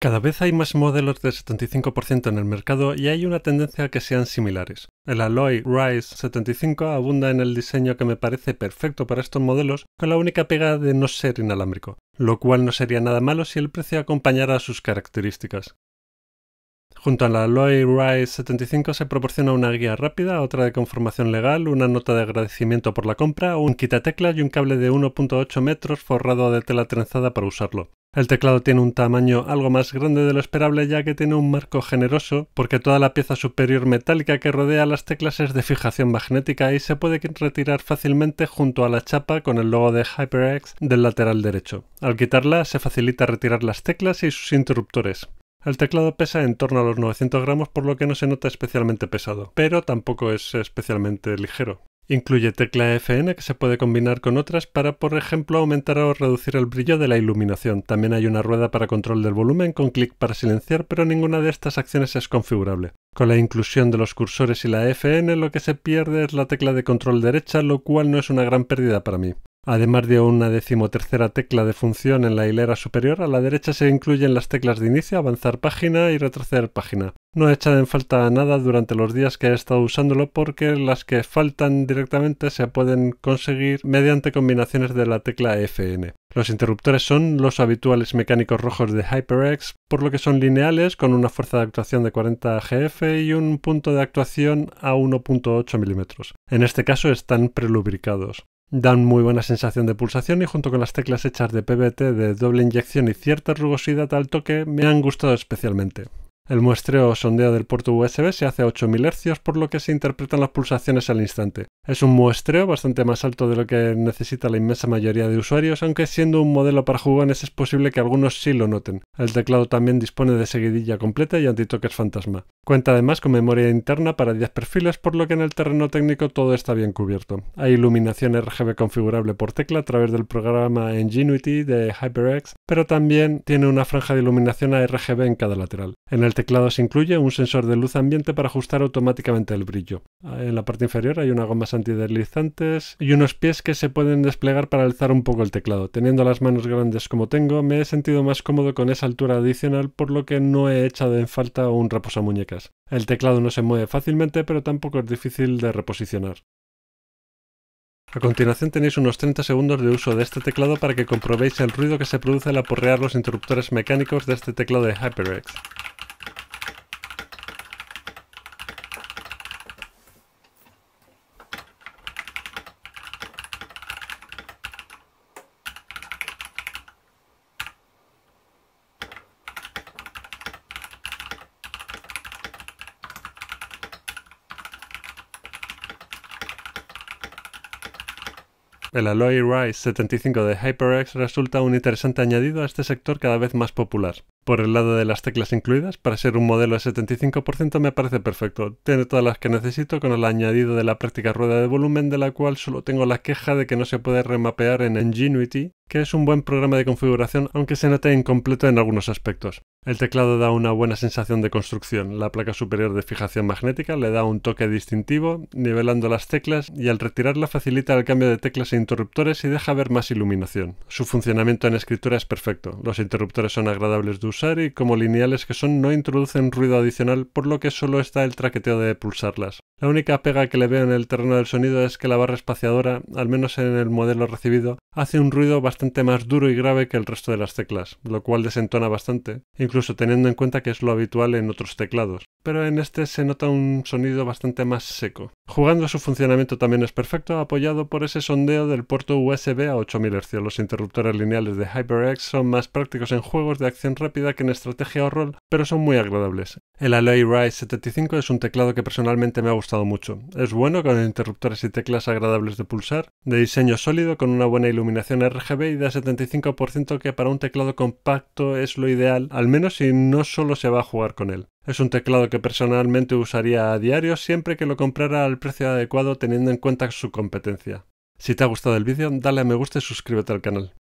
Cada vez hay más modelos del 75% en el mercado y hay una tendencia a que sean similares. El Alloy Rise 75 abunda en el diseño que me parece perfecto para estos modelos, con la única pega de no ser inalámbrico, lo cual no sería nada malo si el precio acompañara a sus características. Junto al Alloy Rise 75 se proporciona una guía rápida, otra de conformación legal, una nota de agradecimiento por la compra, un quitatecla y un cable de 1.8 metros forrado de tela trenzada para usarlo. El teclado tiene un tamaño algo más grande de lo esperable ya que tiene un marco generoso porque toda la pieza superior metálica que rodea las teclas es de fijación magnética y se puede retirar fácilmente junto a la chapa con el logo de HyperX del lateral derecho. Al quitarla se facilita retirar las teclas y sus interruptores. El teclado pesa en torno a los 900 gramos por lo que no se nota especialmente pesado, pero tampoco es especialmente ligero. Incluye tecla FN que se puede combinar con otras para, por ejemplo, aumentar o reducir el brillo de la iluminación. También hay una rueda para control del volumen con clic para silenciar, pero ninguna de estas acciones es configurable. Con la inclusión de los cursores y la FN lo que se pierde es la tecla de control derecha, lo cual no es una gran pérdida para mí. Además de una decimotercera tecla de función en la hilera superior, a la derecha se incluyen las teclas de inicio, avanzar página y retroceder página. No he echado en falta nada durante los días que he estado usándolo porque las que faltan directamente se pueden conseguir mediante combinaciones de la tecla FN. Los interruptores son los habituales mecánicos rojos de HyperX, por lo que son lineales con una fuerza de actuación de 40 GF y un punto de actuación a 1.8 mm. En este caso están prelubricados. Dan muy buena sensación de pulsación y junto con las teclas hechas de PBT de doble inyección y cierta rugosidad al toque me han gustado especialmente. El muestreo sondeo del puerto USB se hace a 8000 Hz, por lo que se interpretan las pulsaciones al instante. Es un muestreo bastante más alto de lo que necesita la inmensa mayoría de usuarios, aunque siendo un modelo para jugones es posible que algunos sí lo noten. El teclado también dispone de seguidilla completa y antitoques fantasma. Cuenta además con memoria interna para 10 perfiles, por lo que en el terreno técnico todo está bien cubierto. Hay iluminación RGB configurable por tecla a través del programa Ingenuity de HyperX, pero también tiene una franja de iluminación a RGB en cada lateral. En teclado se incluye un sensor de luz ambiente para ajustar automáticamente el brillo. En la parte inferior hay unas gomas antideslizantes y unos pies que se pueden desplegar para alzar un poco el teclado. Teniendo las manos grandes como tengo, me he sentido más cómodo con esa altura adicional por lo que no he echado en falta un reposamuñecas. El teclado no se mueve fácilmente, pero tampoco es difícil de reposicionar. A continuación tenéis unos 30 segundos de uso de este teclado para que comprobéis el ruido que se produce al aporrear los interruptores mecánicos de este teclado de HyperX. El Alloy Rise 75 de HyperX resulta un interesante añadido a este sector cada vez más popular por el lado de las teclas incluidas, para ser un modelo de 75% me parece perfecto. Tiene todas las que necesito con el añadido de la práctica rueda de volumen de la cual solo tengo la queja de que no se puede remapear en Ingenuity, que es un buen programa de configuración aunque se note incompleto en algunos aspectos. El teclado da una buena sensación de construcción, la placa superior de fijación magnética le da un toque distintivo, nivelando las teclas y al retirarla facilita el cambio de teclas e interruptores y deja ver más iluminación. Su funcionamiento en escritura es perfecto, los interruptores son agradables de uso y como lineales que son no introducen ruido adicional por lo que solo está el traqueteo de pulsarlas. La única pega que le veo en el terreno del sonido es que la barra espaciadora, al menos en el modelo recibido, hace un ruido bastante más duro y grave que el resto de las teclas, lo cual desentona bastante, incluso teniendo en cuenta que es lo habitual en otros teclados, pero en este se nota un sonido bastante más seco. Jugando su funcionamiento también es perfecto, apoyado por ese sondeo del puerto USB a 8000 Hz. Los interruptores lineales de HyperX son más prácticos en juegos de acción rápida que en estrategia o rol, pero son muy agradables. El Alloy Rise 75 es un teclado que personalmente me ha gustado mucho. Es bueno con interruptores y teclas agradables de pulsar, de diseño sólido con una buena iluminación RGB y da 75% que para un teclado compacto es lo ideal, al menos si no solo se va a jugar con él. Es un teclado que personalmente usaría a diario siempre que lo comprara al precio adecuado teniendo en cuenta su competencia. Si te ha gustado el vídeo, dale a me gusta y suscríbete al canal.